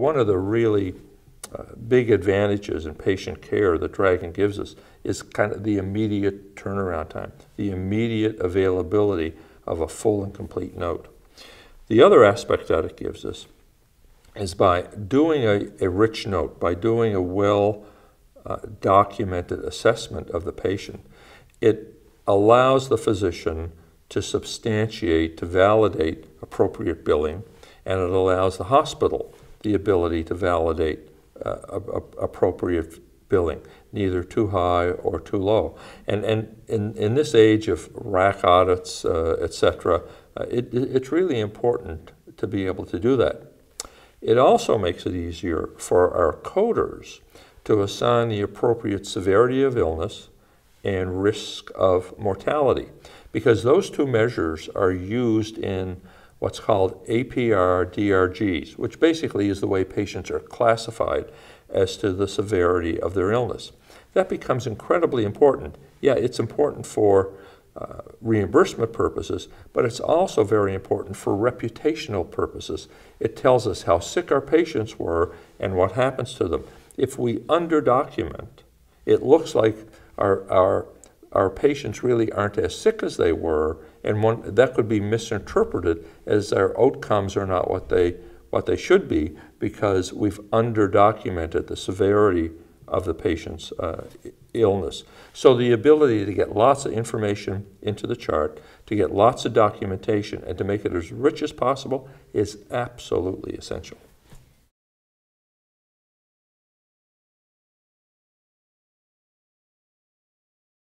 One of the really uh, big advantages in patient care that Dragon gives us is kind of the immediate turnaround time, the immediate availability of a full and complete note. The other aspect that it gives us is by doing a, a rich note, by doing a well uh, documented assessment of the patient, it allows the physician to substantiate, to validate appropriate billing, and it allows the hospital the ability to validate uh, a, a appropriate billing, neither too high or too low. And, and in, in this age of rack audits, uh, et cetera, uh, it, it's really important to be able to do that. It also makes it easier for our coders to assign the appropriate severity of illness and risk of mortality, because those two measures are used in what's called APR DRGs, which basically is the way patients are classified as to the severity of their illness. That becomes incredibly important. Yeah, it's important for uh, reimbursement purposes, but it's also very important for reputational purposes. It tells us how sick our patients were and what happens to them. If we underdocument, it looks like our, our our patients really aren't as sick as they were, and one, that could be misinterpreted as their outcomes are not what they, what they should be because we've underdocumented the severity of the patient's uh, illness. So the ability to get lots of information into the chart, to get lots of documentation, and to make it as rich as possible is absolutely essential.